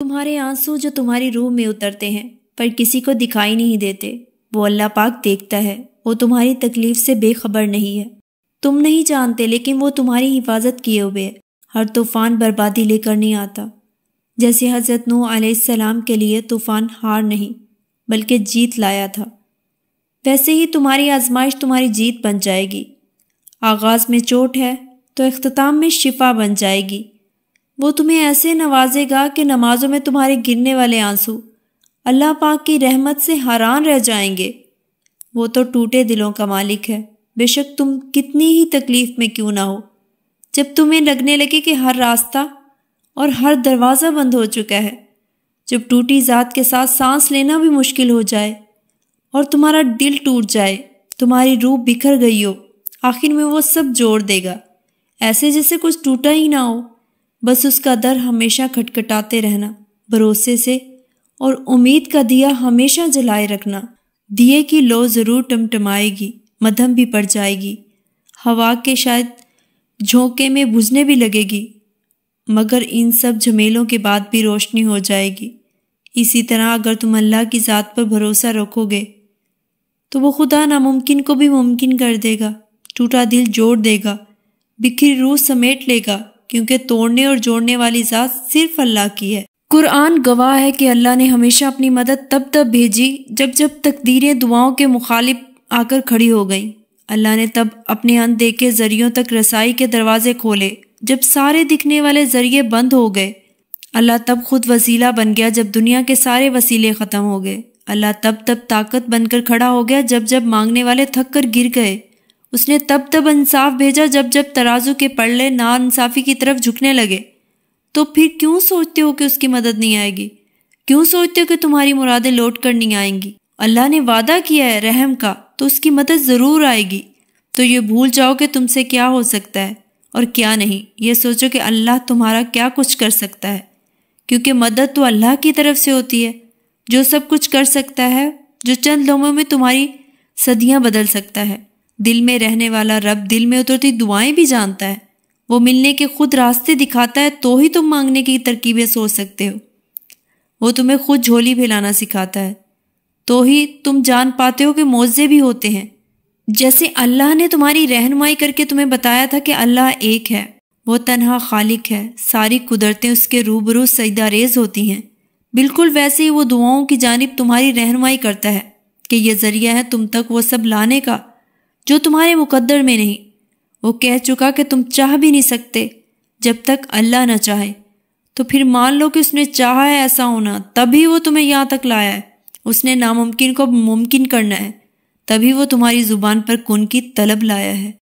तुम्हारे आंसू जो तुम्हारी रूह में उतरते हैं पर किसी को दिखाई नहीं देते वो अल्लाह पाक देखता है वो तुम्हारी तकलीफ से बेखबर नहीं है तुम नहीं जानते लेकिन वो तुम्हारी हिफाजत किए हुए है हर तूफान बर्बादी लेकर नहीं आता जैसे हज़रत नू आसमाम के लिए तूफान हार नहीं बल्कि जीत लाया था वैसे ही तुम्हारी आजमाइश तुम्हारी जीत बन जाएगी आगाज़ में चोट है तो अख्ताम में शिफा बन जाएगी वो तुम्हें ऐसे नवाजेगा कि नमाजों में तुम्हारे गिरने वाले आंसू अल्लाह पाक की रहमत से हैरान रह जाएंगे वो तो टूटे दिलों का मालिक है बेशक तुम कितनी ही तकलीफ़ में क्यों ना हो जब तुम्हें लगने लगे कि हर रास्ता और हर दरवाज़ा बंद हो चुका है जब टूटी ज़ात के साथ सांस लेना भी मुश्किल हो जाए और तुम्हारा दिल टूट जाए तुम्हारी रूह बिखर गई हो आखिर में वो सब जोड़ देगा ऐसे जैसे कुछ टूटा ही ना हो बस उसका दर हमेशा खटखटाते रहना भरोसे से और उम्मीद का दिया हमेशा जलाए रखना दिए की लो ज़रूर टमटमाएगी मधम भी पड़ जाएगी हवा के शायद झोंके में बुझने भी लगेगी मगर इन सब झमेलों के बाद भी रोशनी हो जाएगी इसी तरह अगर तुम अल्लाह की ज़ात पर भरोसा रखोगे तो वो खुदा नामुमकिन को भी मुमकिन कर देगा टूटा दिल जोड़ देगा बिखरी रूह समेट लेगा क्योंकि तोड़ने और जोड़ने वाली ज़ात सिर्फ अल्लाह की है कुरान गवाह है कि अल्लाह ने हमेशा अपनी मदद तब तब भेजी जब जब तकदीरें दुआओं के मुखालिफ आकर खड़ी हो गईं अल्लाह ने तब अपने अनदेखे के जरियों तक रसाई के दरवाजे खोले जब सारे दिखने वाले जरिए बंद हो गए अल्लाह तब खुद वसीला बन गया जब दुनिया के सारे वसीले ख़त्म हो गए अल्लाह तब तब ताकत बनकर खड़ा हो गया जब जब मांगने वाले थक कर गिर गए उसने तब तब इंसाफ भेजा जब जब तराजू के पड़ले इंसाफी की तरफ झुकने लगे तो फिर क्यों सोचते हो कि उसकी मदद नहीं आएगी क्यों सोचते हो कि तुम्हारी मुरादें लौट कर नहीं आएंगी अल्लाह ने वादा किया है रहम का तो उसकी मदद ज़रूर आएगी तो ये भूल जाओ कि तुमसे क्या हो सकता है और क्या नहीं ये सोचो कि अल्लाह तुम्हारा क्या कुछ कर सकता है क्योंकि मदद तो अल्लाह की तरफ से होती है जो सब कुछ कर सकता है जो चंद लोगों में तुम्हारी सदियाँ बदल सकता है दिल में रहने वाला रब दिल में उतरती दुआएं भी जानता है वो मिलने के खुद रास्ते दिखाता है तो ही तुम मांगने की तरकीबें सोच सकते हो वो तुम्हें खुद झोली फैलाना सिखाता है तो ही तुम जान पाते हो कि मोज़े भी होते हैं जैसे अल्लाह ने तुम्हारी रहनुमाई करके तुम्हें बताया था कि अल्लाह एक है वो तनहा खालिक है सारी कुदरतें उसके रूबरू सजदारेज होती हैं बिल्कुल वैसे ही वो दुआओं की जानब तुम्हारी रहनुमाई करता है कि यह ज़रिया है तुम तक वो सब लाने का जो तुम्हारे मुकद्दर में नहीं वो कह चुका कि तुम चाह भी नहीं सकते जब तक अल्लाह ना चाहे तो फिर मान लो कि उसने चाहा है ऐसा होना तभी वो तुम्हें यहाँ तक लाया है उसने नामुमकिन को मुमकिन करना है तभी वो तुम्हारी ज़ुबान पर कुन की तलब लाया है